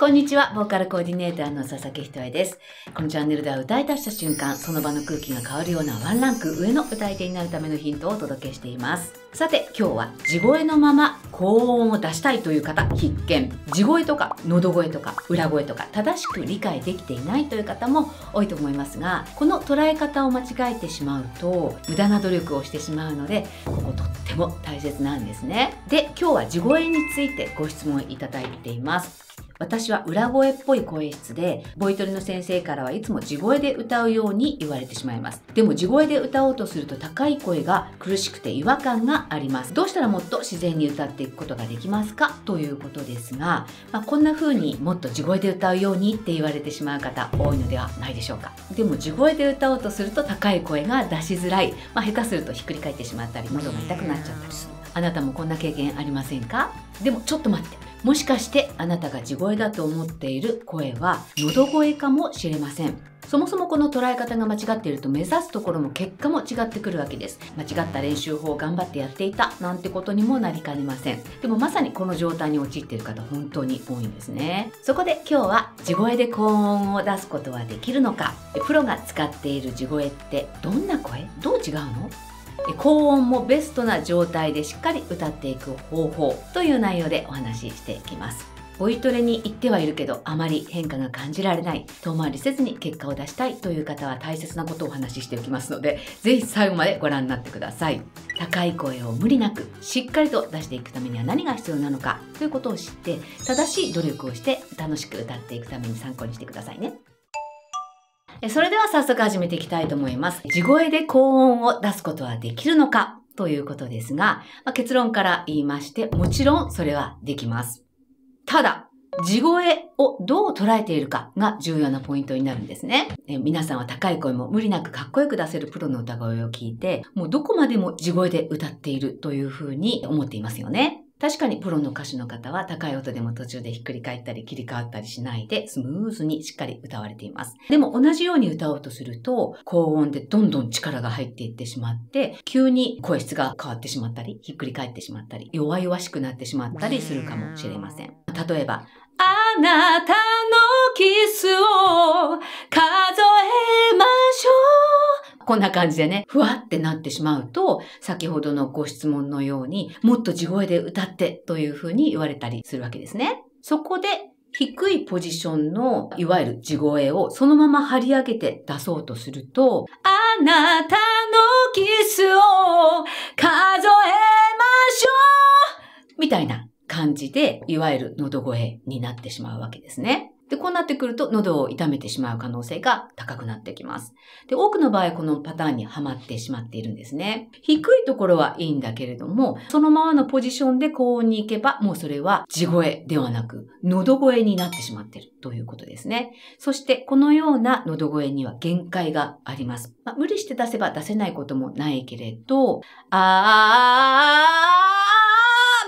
こんにちは、ボーカルコーディネーターの佐々木ひとえです。このチャンネルでは歌い出した瞬間、その場の空気が変わるようなワンランク上の歌い手になるためのヒントをお届けしています。さて、今日は地声のまま高音を出したいという方必見。地声とか喉声とか裏声とか正しく理解できていないという方も多いと思いますが、この捉え方を間違えてしまうと無駄な努力をしてしまうので、こことっても大切なんですね。で、今日は地声についてご質問いただいています。私は裏声っぽい声質で、ボイトレの先生からはいつも地声で歌うように言われてしまいます。でも地声で歌おうとすると高い声が苦しくて違和感があります。どうしたらもっと自然に歌っていくことができますかということですが、まあ、こんな風にもっと地声で歌うようにって言われてしまう方多いのではないでしょうか。でも地声で歌おうとすると高い声が出しづらい。まあ、下手するとひっくり返ってしまったり、喉が痛くなっちゃったりする。あなたもこんな経験ありませんかでもちょっと待ってもしかしてあなたが地声だと思っている声は喉声かもしれませんそもそもこの捉え方が間違っていると目指すところも結果も違ってくるわけです。間違った練習法を頑張ってやっていたなんてことにもなりかねません。でもまさにこの状態に陥っている方本当に多いんですね。そこで今日は地声で高音を出すことはできるのかプロが使っている地声ってどんな声どう違うの高音もベストな状態でしっかり歌っていく方法という内容でお話ししていきますボイトレに行ってはいるけどあまり変化が感じられない遠回りせずに結果を出したいという方は大切なことをお話ししておきますので是非最後までご覧になってください高い声を無理なくしっかりと出していくためには何が必要なのかということを知って正しい努力をして楽しく歌っていくために参考にしてくださいねそれでは早速始めていきたいと思います。地声で高音を出すことはできるのかということですが、まあ、結論から言いまして、もちろんそれはできます。ただ、地声をどう捉えているかが重要なポイントになるんですね。え皆さんは高い声も無理なくかっこよく出せるプロの歌声を聞いて、もうどこまでも地声で歌っているというふうに思っていますよね。確かにプロの歌手の方は高い音でも途中でひっくり返ったり切り替わったりしないでスムーズにしっかり歌われています。でも同じように歌おうとすると高音でどんどん力が入っていってしまって急に声質が変わってしまったりひっくり返ってしまったり弱々しくなってしまったりするかもしれません。例えばあなたのキスをこんな感じでね、ふわってなってしまうと、先ほどのご質問のように、もっと地声で歌ってというふうに言われたりするわけですね。そこで、低いポジションの、いわゆる地声をそのまま張り上げて出そうとすると、あなたのキスを数えましょうみたいな感じで、いわゆる喉声になってしまうわけですね。こうなってくると喉を痛めてしまう可能性が高くなってきます。で、多くの場合このパターンにはまってしまっているんですね。低いところはいいんだけれども、そのままのポジションで高音に行けば、もうそれは地声ではなく、喉声になってしまっているということですね。そして、このような喉声には限界があります。まあ、無理して出せば出せないこともないけれど、あー、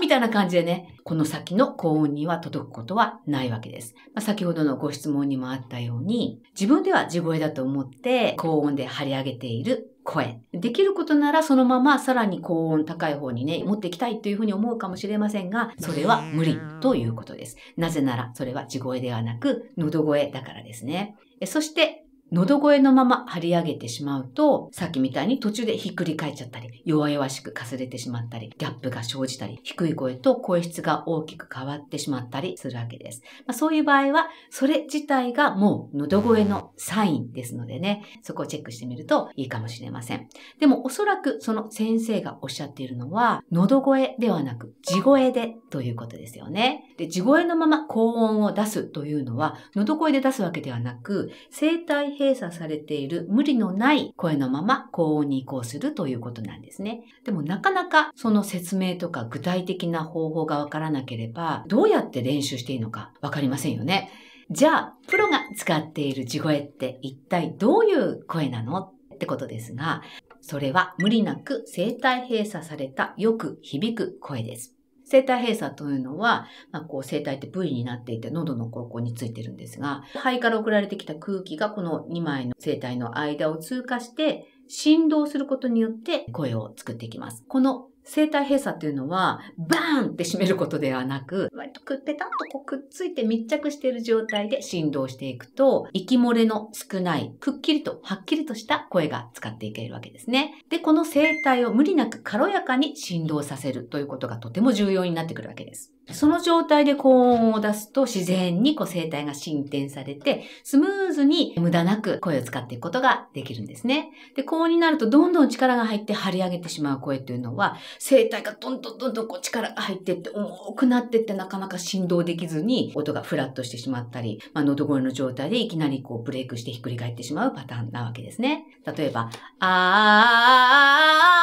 みたいな感じでね、この先の幸運には届くことはないわけです。まあ、先ほどのご質問にもあったように、自分では地声だと思って高音で張り上げている声。できることならそのままさらに高音高い方にね、持っていきたいというふうに思うかもしれませんが、それは無理ということです。なぜならそれは地声ではなく、喉声だからですね。そして、喉声のまま張り上げてしまうと、さっきみたいに途中でひっくり返っちゃったり、弱々しくかすれてしまったり、ギャップが生じたり、低い声と声質が大きく変わってしまったりするわけです。まあ、そういう場合は、それ自体がもう喉声のサインですのでね、そこをチェックしてみるといいかもしれません。でもおそらくその先生がおっしゃっているのは、喉声ではなく、地声でということですよね。で、地声のまま高音を出すというのは、喉声で出すわけではなく、声帯閉鎖されている無理のない声のまま高音に移行するということなんですね。でもなかなかその説明とか具体的な方法がわからなければどうやって練習していいのかわかりませんよね。じゃあ、プロが使っている地声って一体どういう声なのってことですが、それは無理なく声帯閉鎖されたよく響く声です。声帯閉鎖というのは、まあ、こう声帯って部位になっていて喉のここについてるんですが、肺から送られてきた空気がこの2枚の声帯の間を通過して振動することによって声を作っていきます。この生体閉鎖っていうのは、バーンって閉めることではなく、割とくっぺたんとこうくっついて密着している状態で振動していくと、息漏れの少ない、くっきりと、はっきりとした声が使っていけるわけですね。で、この生体を無理なく軽やかに振動させるということがとても重要になってくるわけです。その状態で高音を出すと自然にこう声帯が進展されて、スムーズに無駄なく声を使っていくことができるんですね。で、高音になるとどんどん力が入って張り上げてしまう声というのは、声帯がどんどんどんどんこう力が入ってって重くなってってなかなか振動できずに音がフラッとしてしまったり、まあ、喉声の状態でいきなりこうブレイクしてひっくり返ってしまうパターンなわけですね。例えば、あーあーあーあー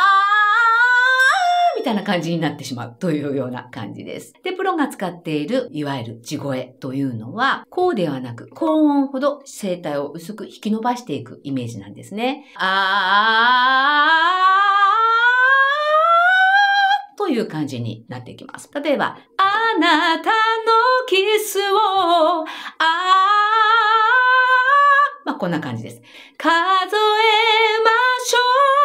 たいな感じになってしまうというような感じです。で、プロが使っている、いわゆる地声というのは、こうではなく、高音ほど声帯を薄く引き伸ばしていくイメージなんですね。あーという感じになってきます。例えば、あなたのキスを、あーまあ、こんな感じです。数えましょう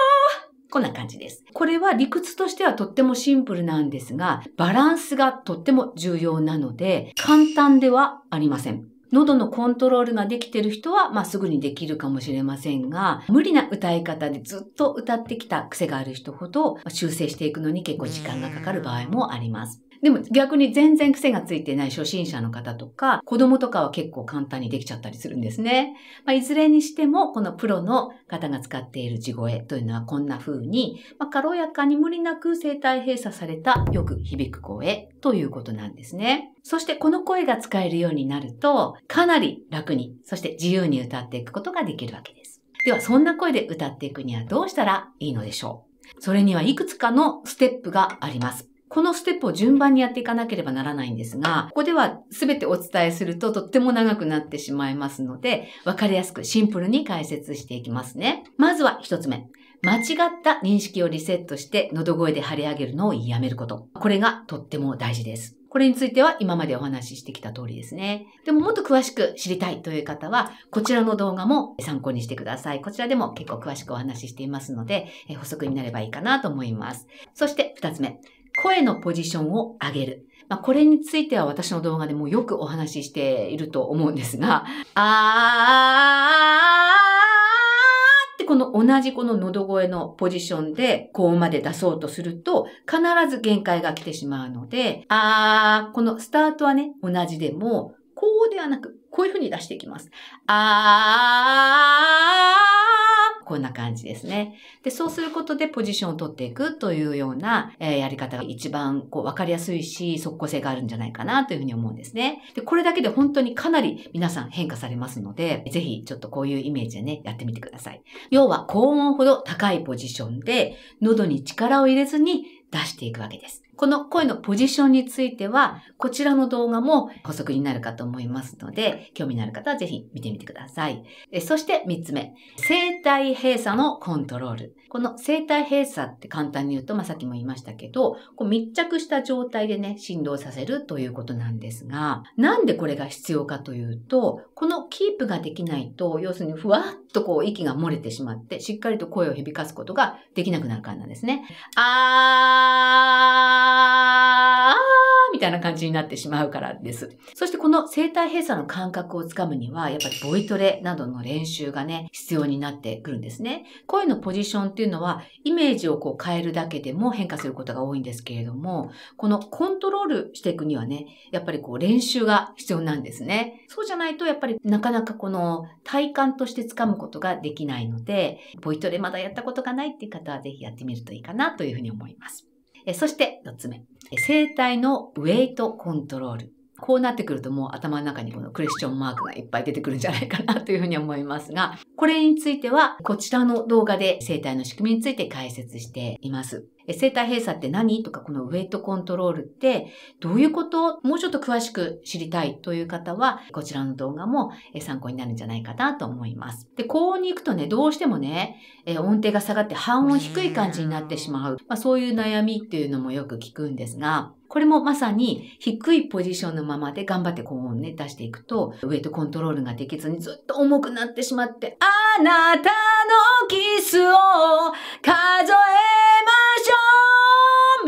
こんな感じです。これは理屈としてはとってもシンプルなんですが、バランスがとっても重要なので、簡単ではありません。喉のコントロールができてる人は、まあ、すぐにできるかもしれませんが、無理な歌い方でずっと歌ってきた癖がある人ほど、ま修正していくのに結構時間がかかる場合もあります。でも逆に全然癖がついてない初心者の方とか、子供とかは結構簡単にできちゃったりするんですね。まあ、いずれにしても、このプロの方が使っている地声というのはこんな風に、まあ、軽やかに無理なく生体閉鎖されたよく響く声ということなんですね。そしてこの声が使えるようになると、かなり楽に、そして自由に歌っていくことができるわけです。では、そんな声で歌っていくにはどうしたらいいのでしょうそれにはいくつかのステップがあります。このステップを順番にやっていかなければならないんですが、ここでは全てお伝えするととっても長くなってしまいますので、わかりやすくシンプルに解説していきますね。まずは一つ目。間違った認識をリセットして喉声で張り上げるのをやめること。これがとっても大事です。これについては今までお話ししてきた通りですね。でももっと詳しく知りたいという方は、こちらの動画も参考にしてください。こちらでも結構詳しくお話ししていますので、補足になればいいかなと思います。そして二つ目、声のポジションを上げる。まあ、これについては私の動画でもよくお話ししていると思うんですが、あーってこの同じこの喉声のポジションで高音まで出そうとすると必ず限界が来てしまうので、あー、このスタートはね、同じでも、こうではなく、こういう風に出していきます。あー、こんな感じですね。で、そうすることでポジションを取っていくというような、えー、やり方が一番こう分かりやすいし、即効性があるんじゃないかなというふうに思うんですね。で、これだけで本当にかなり皆さん変化されますので、ぜひちょっとこういうイメージでね、やってみてください。要は高音ほど高いポジションで、喉に力を入れずに出していくわけです。この声のポジションについては、こちらの動画も補足になるかと思いますので、興味のある方はぜひ見てみてください。えそして3つ目、生体閉鎖のコントロール。この生体閉鎖って簡単に言うと、まあ、さっきも言いましたけど、こう密着した状態でね、振動させるということなんですが、なんでこれが必要かというと、このキープができないと、要するにふわっとこう息が漏れてしまって、しっかりと声を響かすことができなくなるからなんですね。あーあーみたいな感じになってしまうからです。そしてこの生体閉鎖の感覚をつかむには、やっぱりボイトレなどの練習がね、必要になってくるんですね。声のポジションっていうのは、イメージをこう変えるだけでも変化することが多いんですけれども、このコントロールしていくにはね、やっぱりこう練習が必要なんですね。そうじゃないと、やっぱりなかなかこの体感としてつかむことができないので、ボイトレまだやったことがないっていう方は、ぜひやってみるといいかなというふうに思います。そして4つ目、生体のウェイトコントロール。こうなってくるともう頭の中にこのクエスチョンマークがいっぱい出てくるんじゃないかなというふうに思いますが、これについてはこちらの動画で生体の仕組みについて解説しています。生体閉鎖って何とか、このウェイトコントロールってどういうこともうちょっと詳しく知りたいという方は、こちらの動画も参考になるんじゃないかなと思います。で、高音に行くとね、どうしてもね、音程が下がって半音低い感じになってしまう。まあ、そういう悩みっていうのもよく聞くんですが、これもまさに低いポジションのままで頑張って高音ね、出していくと、ウェイトコントロールができずにずっと重くなってしまって、あなたの気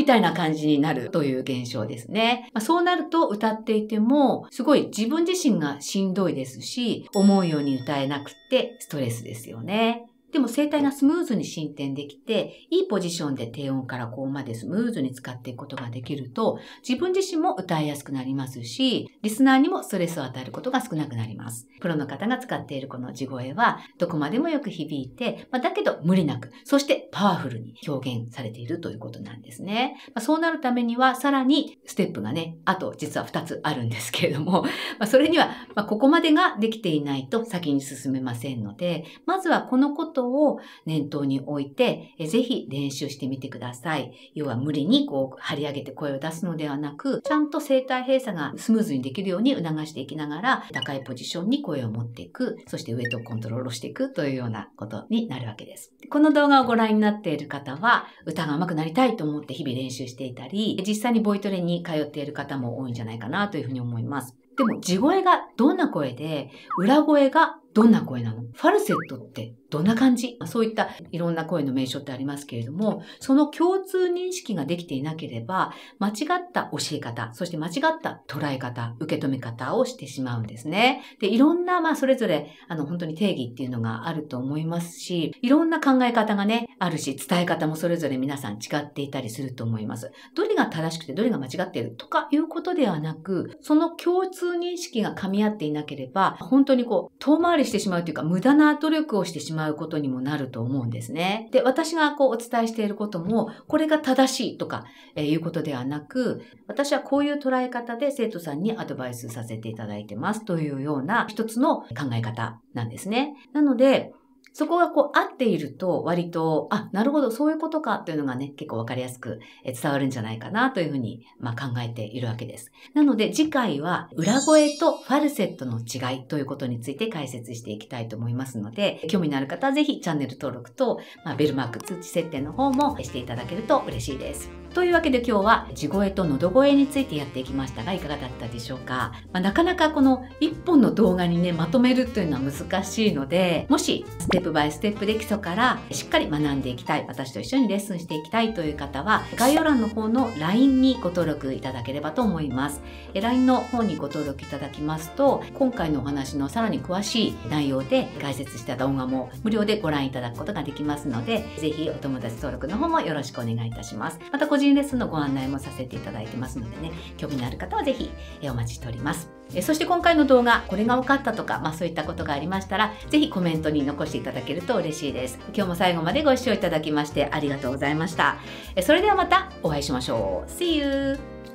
みたいな感じになるという現象ですね。まあ、そうなると歌っていても、すごい自分自身がしんどいですし、思うように歌えなくてストレスですよね。でも声帯がスムーズに進展できて、いいポジションで低音から高音までスムーズに使っていくことができると、自分自身も歌いやすくなりますし、リスナーにもストレスを与えることが少なくなります。プロの方が使っているこの地声は、どこまでもよく響いて、まあ、だけど無理なく、そしてパワフルに表現されているということなんですね。まあ、そうなるためには、さらにステップがね、あと実は2つあるんですけれども、まあ、それには、まここまでができていないと先に進めませんので、まずはこのことを念頭に置いて、えぜひ練習してみてください。要は無理にこう張り上げて声を出すのではなく、ちゃんと声帯閉鎖がスムーズにできるように促していきながら、高いポジションに声を持っていく、そしてウエイトコントロールしていくというようなことになるわけです。この動画をご覧になっている方は、歌が上手くなりたいと思って日々練習していたり、実際にボイトレに通っている方も多いんじゃないかなというふうに思います。でも地声がどんな声で、裏声がどんな声なのファルセットってどんな感じそういったいろんな声の名称ってありますけれども、その共通認識ができていなければ、間違った教え方、そして間違った捉え方、受け止め方をしてしまうんですね。で、いろんな、まあ、それぞれ、あの、本当に定義っていうのがあると思いますし、いろんな考え方がね、あるし、伝え方もそれぞれ皆さん違っていたりすると思います。どれが正しくてどれが間違っているとかいうことではなく、その共通認識が噛み合っていなければ、本当にこう、遠回りりしてしまうというか、無駄な努力をしてしまうことにもなると思うんですね。で、私がこうお伝えしていることも、これが正しいとか、えー、いうことではなく、私はこういう捉え方で生徒さんにアドバイスさせていただいてますというような一つの考え方なんですね。なので、そこがこう合っていると割と、あ、なるほど、そういうことかというのがね、結構わかりやすく伝わるんじゃないかなというふうに、まあ、考えているわけです。なので次回は裏声とファルセットの違いということについて解説していきたいと思いますので、興味のある方はぜひチャンネル登録と、まあ、ベルマーク通知設定の方もしていただけると嬉しいです。というわけで今日は地声と喉声についてやっていきましたがいかがだったでしょうか、まあ、なかなかこの1本の動画にねまとめるというのは難しいのでもしステップバイステップで基礎からしっかり学んでいきたい私と一緒にレッスンしていきたいという方は概要欄の方の LINE にご登録いただければと思います LINE の方にご登録いただきますと今回のお話のさらに詳しい内容で解説した動画も無料でご覧いただくことができますのでぜひお友達登録の方もよろしくお願いいたしますまた人レッスンのご案内もさせていただいてますのでね、興味のある方はぜひお待ちしております。そして今回の動画、これが分かったとか、まあそういったことがありましたら、ぜひコメントに残していただけると嬉しいです。今日も最後までご視聴いただきましてありがとうございました。それではまたお会いしましょう。See you!